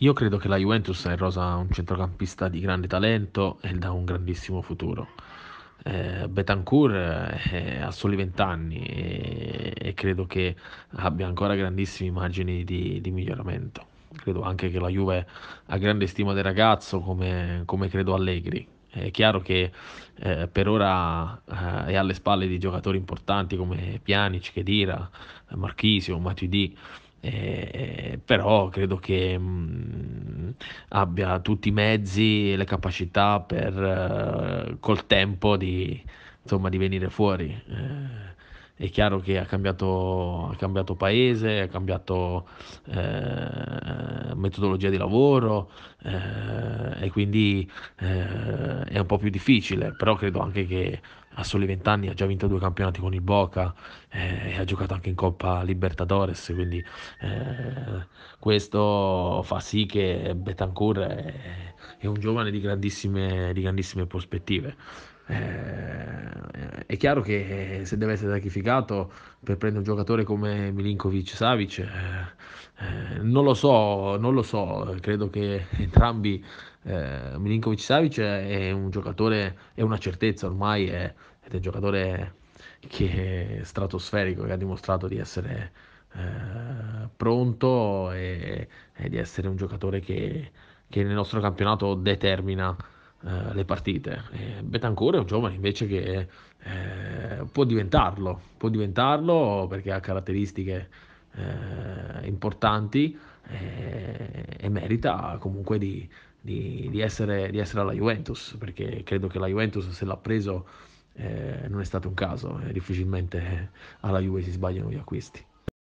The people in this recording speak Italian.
Io credo che la Juventus ha in rosa un centrocampista di grande talento e da un grandissimo futuro. Eh, Betancourt eh, ha soli 20 anni e, e, credo che abbia ancora grandissime immagini di, di, miglioramento. Credo anche che la Juve ha grande stima del ragazzo come, come credo Allegri. È chiaro che eh, per ora eh, è alle spalle di giocatori importanti come Pjanic, Chedira, Marchisio, Matuidi eh, eh, però credo che mh, mm, abbia tutti i mezzi e le capacità per eh, col tempo di, insomma, di venire fuori. Eh, è chiaro che ha cambiato, ha cambiato paese, ha cambiato eh, metodologia di lavoro eh, e quindi eh, è un po' più difficile, però credo anche che a soli 20 anni ha già vinto due campionati con il Boca eh, e ha giocato anche in Coppa Libertadores, quindi eh, questo fa sì che Betancourt è, è un giovane di grandissime, di grandissime prospettive. Eh, è chiaro che eh, se deve essere sacrificato per prendere un giocatore come Milinkovic Savic, eh, eh, non lo so, non lo so, credo che entrambi eh, Milinkovic Savic è un giocatore, è una certezza ormai, è, è un giocatore che è stratosferico, che ha dimostrato di essere eh, pronto e, e, di essere un giocatore che, che nel nostro campionato determina eh, le partite. Eh, Betancourt è un giovane invece che eh, può diventarlo, può diventarlo perché ha caratteristiche eh, importanti eh, e merita comunque di, di, di, essere, di, essere, alla Juventus, perché credo che la Juventus se l'ha preso eh, non è stato un caso, difficilmente alla Juve si sbagliano gli acquisti.